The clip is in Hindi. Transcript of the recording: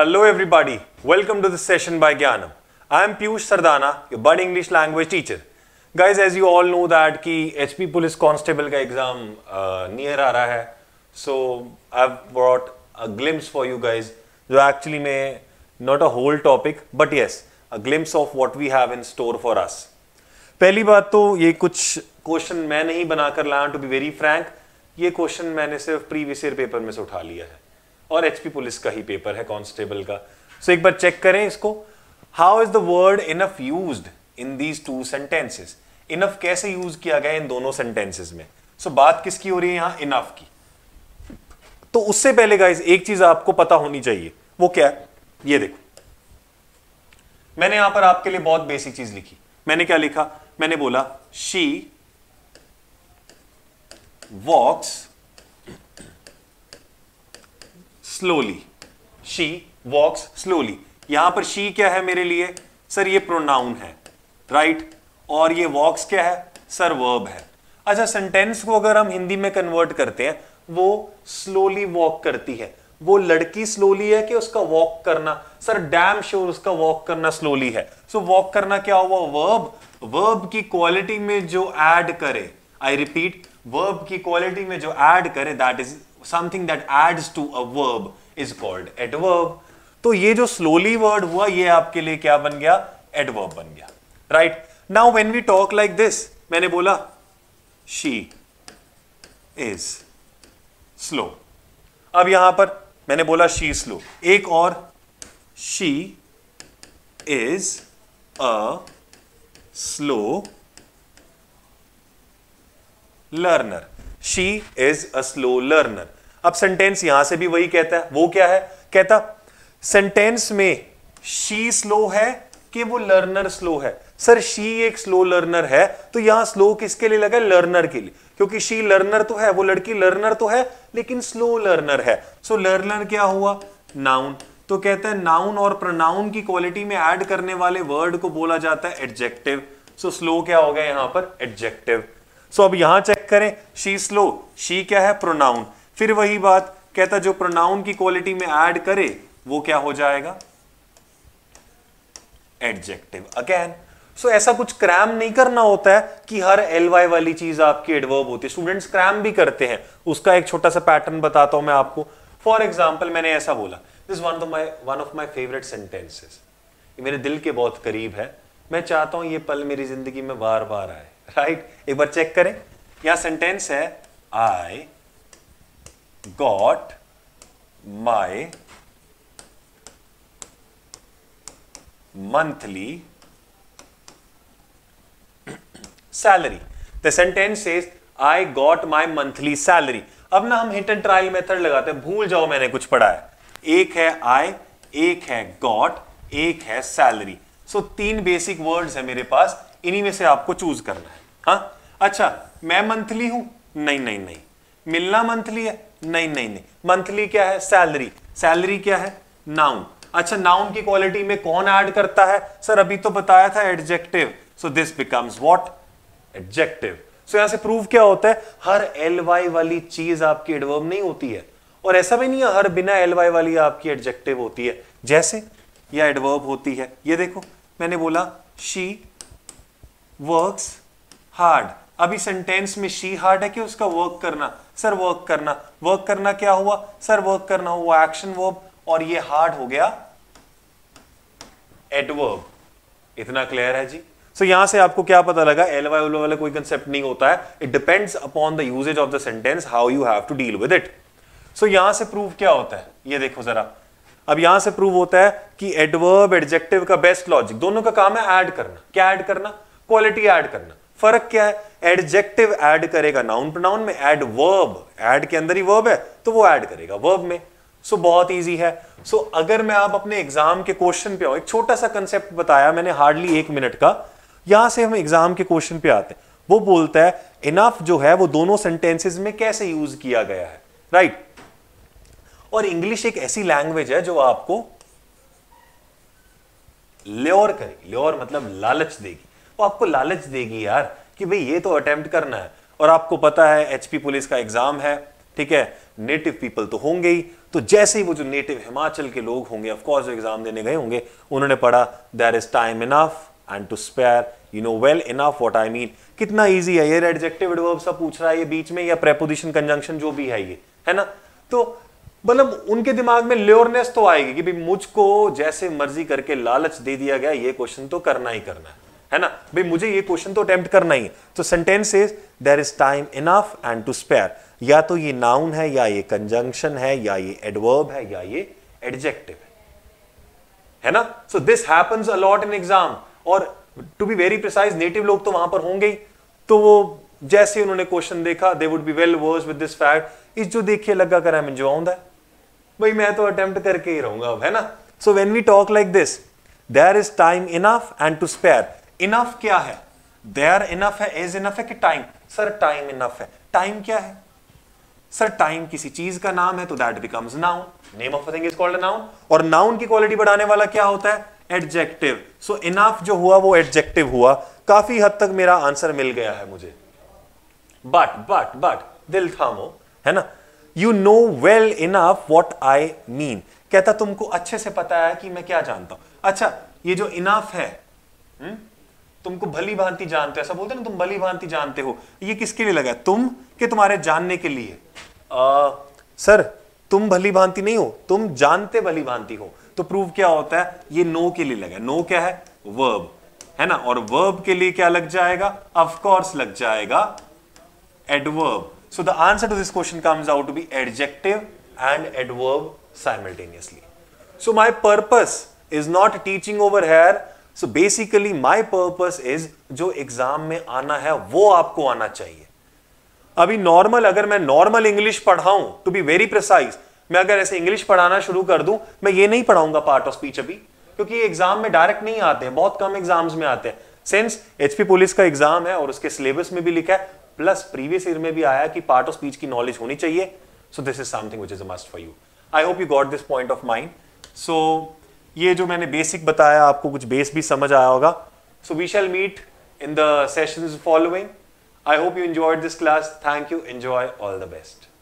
Hello everybody, welcome to this session by Gyanam. I am Piyush Sardana, your Bud English language teacher. Guys, as you all know that कि HP Police Constable का exam uh, near आ रहा है so I've brought a glimpse for you guys जो actually में not a whole topic but yes a glimpse of what we have in store for us. पहली बात तो ये कुछ क्वेश्चन मैं नहीं बनाकर लाया टू बी वेरी फ्रैंक ये क्वेश्चन मैंने सिर्फ प्रीवियस ईयर पेपर में से उठा लिया है और एचपी पुलिस का ही पेपर है कांस्टेबल का सो so, एक बार चेक करें इसको how is the word enough use in these two sentences enough कैसे यूज किया गया इन दोनों सेंटेंसेस में सो so, बात किसकी हो रही है यहां इनफ की तो उससे पहले गाइज एक चीज आपको पता होनी चाहिए वो क्या है ये देखो मैंने यहां पर आपके लिए बहुत बेसिक चीज लिखी मैंने क्या लिखा मैंने बोला she walks slowly she walks slowly यहां पर शी क्या है मेरे लिए सर ये प्रोनाउन है राइट right? और ये वॉक्स क्या है सर वर्ब है अच्छा सेंटेंस को अगर हम हिंदी में कन्वर्ट करते हैं वो स्लोली वॉक करती है वो लड़की स्लोली है कि उसका वॉक करना सर डैम श्योर उसका वॉक करना स्लोली है सो so, वॉक करना क्या हुआ वर्ब वर्ब की क्वालिटी में जो ऐड करे आई रिपीट वर्ब की क्वालिटी में जो ऐड करे that is something that adds to a verb is called adverb तो ये जो स्लोली वर्ड हुआ ये आपके लिए क्या बन गया एडवर्ब बन गया right now when we talk like this मैंने बोला शी इज स्लो अब यहां पर मैंने बोला शी स्लो एक और she is a slow learner she is a slow learner अब सेंटेंस यहां से भी वही कहता है वो क्या है कहता सेंटेंस में शी स्लो है कि वो लर्नर स्लो है सर शी एक स्लो लर्नर है तो यहां स्लो किसके लिए लगा लर्नर के लिए क्योंकि शी लर्नर तो है वो लड़की लर्नर तो है लेकिन स्लो लर्नर है सो so, लर्नर क्या हुआ नाउन तो कहते हैं नाउन और प्रोनाउन की क्वालिटी में ऐड करने वाले वर्ड को बोला जाता है एडजेक्टिव सो स्लो क्या हो गया यहां पर एडजेक्टिव सो अब यहां चेक करें शी स्लो शी क्या है प्रोनाउन फिर वही बात कहता जो प्रोनाउन की क्वालिटी में ऐड करे वो क्या हो जाएगा एडजेक्टिव अगेन सो ऐसा कुछ क्रैम नहीं करना होता है कि हर एल वाई वाली चीज आपकी एडवर्ब होती है स्टूडेंट्स क्रैम भी करते हैं उसका एक छोटा सा पैटर्न बताता हूं मैं आपको फॉर एग्जाम्पल मैंने ऐसा बोला this one of my one of my favourite sentences ये मेरे दिल के बहुत करीब है मैं चाहता हूं ये पल मेरी जिंदगी में बार बार आए राइट एक बार चेक करें यहां सेंटेंस है I got my monthly salary the sentence is I got my monthly salary अब ना हम हिट एंड ट्रायल मेथड लगाते हैं भूल जाओ मैंने कुछ पढ़ा है एक है आई एक है गॉट एक है सैलरी सो so, तीन बेसिक वर्ड्स है मेरे पास इन्हीं में से आपको चूज करना है हाँ अच्छा मैं मंथली हूं नहीं नहीं नहीं मिलना मंथली है नहीं नहीं नहीं मंथली क्या है सैलरी सैलरी क्या है नाउन अच्छा नाउन की क्वालिटी में कौन ऐड करता है सर अभी तो बताया था adjective so this becomes what adjective so यहां से प्रूव क्या होता है हर एल वाई वाली चीज आपकी एडवर्ब नहीं होती है और ऐसा भी नहीं है हर बिना एल वाई वाली आपकी एडजेक्टिव होती है जैसे या एडवर्ब होती है ये देखो मैंने बोला शी वर्क हार्ड अभी सेंटेंस में शी हार्ड है कि उसका वर्क करना सर वर्क करना वर्क करना क्या हुआ सर वर्क करना हुआ एक्शन वर्ब और ये हार्ड हो गया एडवर्ब इतना क्लियर है जी सो so, यहां से आपको क्या पता लगा एल वाई वाले कोई कंसेप्ट नहीं होता है it depends upon the usage of the sentence how you have to deal with it so यहां से प्रूव क्या होता है ये देखो जरा अब यहां से प्रूव होता है कि एडवर्ब एडजेक्टिव का बेस्ट लॉजिक दोनों का काम है ऐड करना क्या ऐड करना क्वालिटी ऐड करना फर्क क्या है एडजेक्टिव ऐड करेगा नाउन प्रोनाउन में एड वर्ब एड के अंदर ही वर्ब है तो वो ऐड करेगा वर्ब में सो so, बहुत ईजी है सो so, अगर मैं आप अपने एग्जाम के क्वेश्चन पे आऊं एक छोटा सा कंसेप्ट बताया मैंने हार्डली एक मिनट का यहां से हम एग्जाम के क्वेश्चन पे आते हैं वो बोलता है इनफ जो है वो दोनों सेंटेंसेस में कैसे यूज किया गया है राइट right? और इंग्लिश एक ऐसी लैंग्वेज है जो आपको ल्योर करेगी ल्योर मतलब लालच देगी वो आपको लालच देगी यार कि भाई ये तो अटेम्प्ट करना है और आपको पता है एचपी पुलिस का एग्जाम है ठीक है नेटिव पीपल तो होंगे ही तो जैसे ही वो जो नेटिव हिमाचल के लोग होंगे ऑफकोर्स जो एग्जाम देने गए होंगे उन्होंने पढ़ा there is time enough and to spare you know well enough what I mean कितना इजी है ये एडजेक्टिव एडवर्ब सब पूछ रहा है ये बीच में या प्रेपोजिशन कंजंक्शन जो भी है ये है ना तो मतलब उनके दिमाग में ल्योरनेस तो आएगी कि भाई मुझको जैसे मर्जी करके लालच दे दिया गया ये क्वेश्चन तो करना ही करना है है ना भाई मुझे ये क्वेश्चन तो अटेम्प्ट करना ही है तो sentence is there is time enough and to spare या तो ये नाउन है या ये कंजंक्शन है या ये एडवर्ब है या ये एडजेक्टिव है है ना so this happens a lot in exam और to be very precise native लोग तो वहां पर होंगे ही तो वो जैसे उन्होंने क्वेश्चन देखा they would be well versed with this fact is जो देखिए लगा कर हमें जो आऊंगा भाई मैं तो अटेम्प्ट करके ही रहूंगा अब है ना so when we talk like this there is time enough and to spare enough क्या है देर इनफ है एज इनफ है कि टाइम सर टाइम इनफ है टाइम क्या है सर टाइम किसी चीज का नाम है तो that becomes noun name of thing is called noun और नाउन की क्वालिटी बढ़ाने वाला क्या होता है एडजेक्टिव सो इनफ जो हुआ वो एडजेक्टिव हुआ काफी हद तक मेरा आंसर मिल गया है मुझे बट बट बट दिल थामो है ना you know well enough what I mean कहता तुमको अच्छे से पता है कि मैं क्या जानता हूं अच्छा ये जो इनफ है हुँ? हम्म, तुमको भली भांति जानते हो ऐसा बोलते ना तुम भली भांति जानते हो ये किसके लिए लगा तुम के तुम्हारे जानने के लिए आ, सर तुम भली भांति नहीं हो तुम जानते भली भांति हो तो प्रूव क्या होता है ये नो के लिए लगा नो क्या है वर्ब है ना और वर्ब के लिए क्या लग जाएगा अफकोर्स लग जाएगा adverb so the answer to this question comes out be adjective and adverb simultaneously so my purpose is not teaching over here so basically my purpose is जो एग्जाम में आना है वो आपको आना चाहिए अभी नॉर्मल अगर मैं नॉर्मल इंग्लिश पढ़ाऊं टू बी वेरी प्रिसाइज मैं अगर ऐसे इंग्लिश पढ़ाना शुरू कर दूं मैं ये नहीं पढ़ाऊंगा पार्ट ऑफ स्पीच अभी क्योंकि ये एग्जाम में डायरेक्ट नहीं आते हैं बहुत कम एग्जाम्स में आते हैं सिंस एचपी पुलिस का एग्जाम है और उसके सिलेबस में भी लिखा है प्लस प्रीवियस ईयर में भी आया कि पार्ट ऑफ स्पीच की नॉलेज होनी चाहिए so this is something which is a must for you I hope you got this point of mind so ये जो मैंने बेसिक बताया आपको कुछ बेस भी समझ आया होगा so we shall meet in the session following I hope you enjoyed this class thank you enjoy all the best